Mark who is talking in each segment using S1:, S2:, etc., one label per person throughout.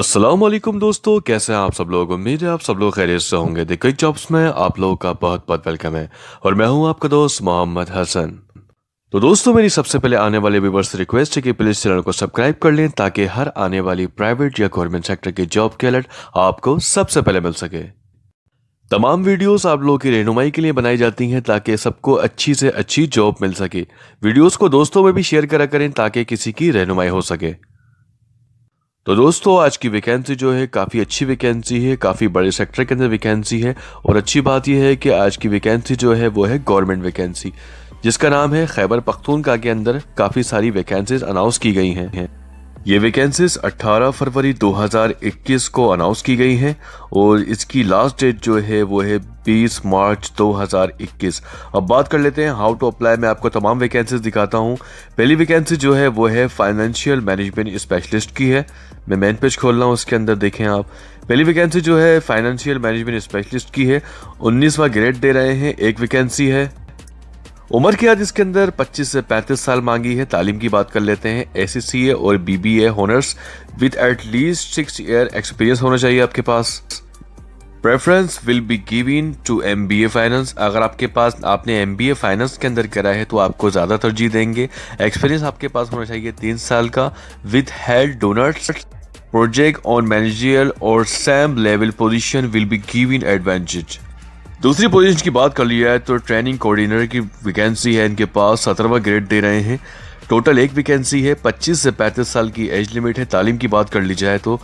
S1: असलम दोस्तों कैसे हैं आप सब लोग उम्मीद है आप सब लोग खैरियत से होंगे द क्विक जॉब्स में आप लोगों का बहुत बहुत वेलकम है और मैं हूं आपका दोस्त मोहम्मद हसन तो दोस्तों मेरी सबसे पहले आने वाले व्यूवर्स रिक्वेस्ट है कि प्लीज़ चैनल को सब्सक्राइब कर लें ताकि हर आने वाली प्राइवेट या गवर्नमेंट सेक्टर की जॉब के अलर्ट आपको सबसे पहले मिल सके तमाम वीडियोस आप लोगों की रहनुमाई के लिए बनाई जाती हैं ताकि सबको अच्छी से अच्छी जॉब मिल सके वीडियोस को दोस्तों में भी शेयर करा करें ताकि किसी की रहनुमाई हो सके तो दोस्तों आज की वैकेंसी जो है काफ़ी अच्छी वैकेंसी है काफ़ी बड़े सेक्टर के अंदर वैकेंसी है और अच्छी बात यह है कि आज की वैकेंसी जो है वो है गवर्नमेंट वैकेंसी जिसका नाम है खैबर पख्तूनका के अंदर काफ़ी सारी वैकेंसीज अनाउंस की गई हैं ये वैकेंसीज 18 फरवरी 2021 को अनाउंस की गई हैं और इसकी लास्ट डेट जो है वो है 20 मार्च 2021 अब बात कर लेते हैं हाउ टू अप्लाई मैं आपको तमाम वैकेंसीज दिखाता हूँ पहली वैकेंसी जो है वो है फाइनेंशियल मैनेजमेंट स्पेशलिस्ट की है मैं मेन पेज खोल रहा हूँ उसके अंदर देखें आप पहली वैकेंसी जो है फाइनेंशियल मैनेजमेंट स्पेशलिस्ट की है उन्नीसवा ग्रेड दे रहे हैं एक वैकेंसी है उम्र की आज इसके अंदर 25 से 35 साल मांगी है तालीम की बात कर लेते हैं एस और B honours with at least six year experience होना चाहिए आपके पास preference will be given to M B A finance अगर आपके पास आपने एम बी ए फाइनेंस के अंदर करा है तो आपको ज़्यादा तरजीह देंगे एक्सपीरियंस आपके पास होना चाहिए तीन साल का with health donors project on managerial और same level position will be given advantage दूसरी पोजीशन की बात कर लिया है तो ट्रेनिंग कोऑर्डिनेटर की वैकेंसी है इनके पास सत्रहवा ग्रेड दे रहे हैं टोटल एक वैकेंसी है 25 से 35 साल की एज लिमिट है तालीम की बात कर ली जाए तो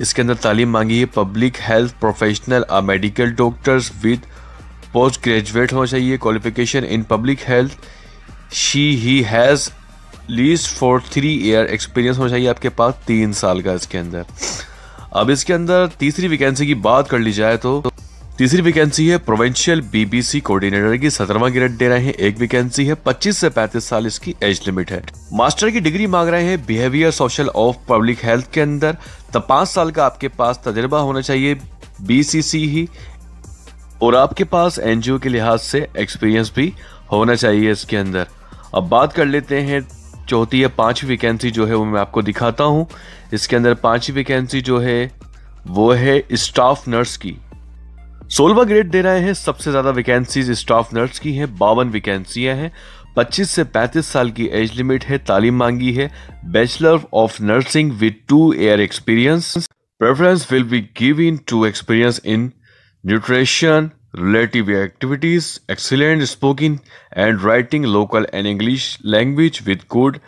S1: इसके अंदर तालीम मांगी है पब्लिक हेल्थ प्रोफेशनल और medical doctors with post graduate होना चाहिए qualification in public health she he has least for three year experience होना चाहिए आपके पास तीन साल का इसके अंदर अब इसके अंदर तीसरी वैकेंसी की बात कर ली जाए तो तीसरी वैकेंसी है प्रोविंशियल बीबीसी कोऑर्डिनेटर की सत्रहवा ग्रेड दे रहे हैं एक वैकेंसी है 25 से 35 साल इसकी एज लिमिट है मास्टर की डिग्री मांग रहे हैं behaviour social of public health के अंदर तो पांच साल का आपके पास तजर्बा होना चाहिए बीसीसी ही और आपके पास एनजीओ के लिहाज से एक्सपीरियंस भी होना चाहिए इसके अंदर अब बात कर लेते हैं चौथी या पांचवी वैकेंसी जो है वो मैं आपको दिखाता हूँ इसके अंदर पांचवी वैकेंसी जो है वो है स्टाफ नर्स की सोलवा ग्रेड दे रहे हैं सबसे ज्यादा वैकेंसीज स्टाफ नर्स की है बावन वैकेंसियां हैं 25 से 35 साल की एज लिमिट है तालीम मांगी है bachelor of nursing with two year experience preference will be given to experience in nutrition relative activities excellent spoken and writing local and English language with good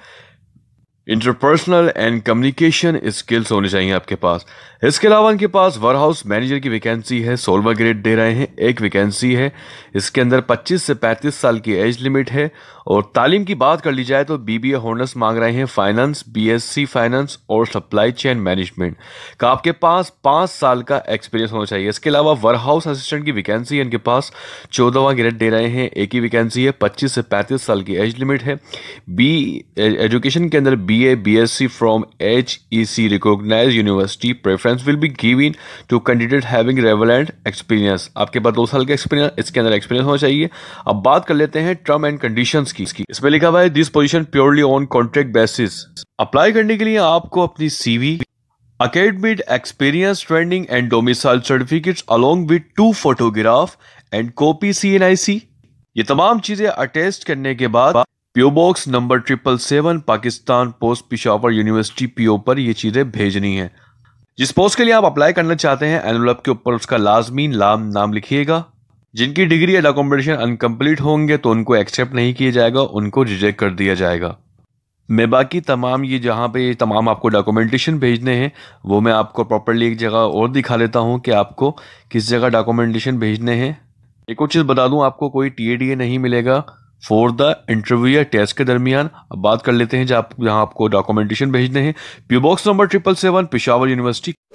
S1: interpersonal and communication skills होने चाहिए आपके पास इसके अलावा इनके पास warehouse manager की vacancy है सोलवा ग्रेड दे रहे हैं एक वैकेंसी है इसके अंदर 25 से 35 साल की एज लिमिट है और तालीम की बात कर ली जाए तो बीबीए होनर्स मांग रहे हैं फाइनेंस बीएससी फाइनेंस और सप्लाई चेन मैनेजमेंट का आपके पास पाँच साल का एक्सपीरियंस होना चाहिए इसके अलावा वर हाउस असिस्टेंट की वैकेंसी है इनके पास चौदहवा ग्रेड दे रहे हैं एक ही वैकेंसी है पच्चीस से पैंतीस साल की एज लिमिट है बी एजुकेशन के अंदर B BA BSc from HEC recognized university preference will be given to candidate having relevant experience आपके पास दो साल का एक्सपीरियंस इसके अंदर एक्सपीरियंस होना चाहिए अब बात कर लेते हैं टर्म एंड कंडीशन की इसमें लिखा हुआ है this position purely on contract basis apply करने के लिए आपको अपनी CV academic experience training and domicile certificates along with two photograph and copy CNIC ये तमाम चीजें अटेस्ट करने के बाद PO box number triple seven Pakistan post Peshawar university PO पर ये चीज़ें भेजनी है जिस पोस्ट के लिए आप अप्लाई करना चाहते हैं एनवलप के ऊपर उसका लाजमी लाम नाम लिखिएगा जिनकी डिग्री या डॉक्यूमेंटेशन अनकम्प्लीट होंगे तो उनको एक्सेप्ट नहीं किया जाएगा उनको रिजेक्ट कर दिया जाएगा मैं बाकी तमाम ये जहाँ पे तमाम आपको डॉक्यूमेंटेशन भेजने हैं वो मैं आपको प्रॉपरली एक जगह और दिखा लेता हूँ कि आपको किस जगह डॉक्यूमेंटेशन भेजने हैं एक और चीज़ बता दूँ आपको कोई टी नहीं मिलेगा फॉर द इंटरव्यू या टेस्ट के दरमियान बात कर लेते हैं जहां आपको डॉक्यूमेंटेशन भेजने हैं PO box number triple seven Peshawar university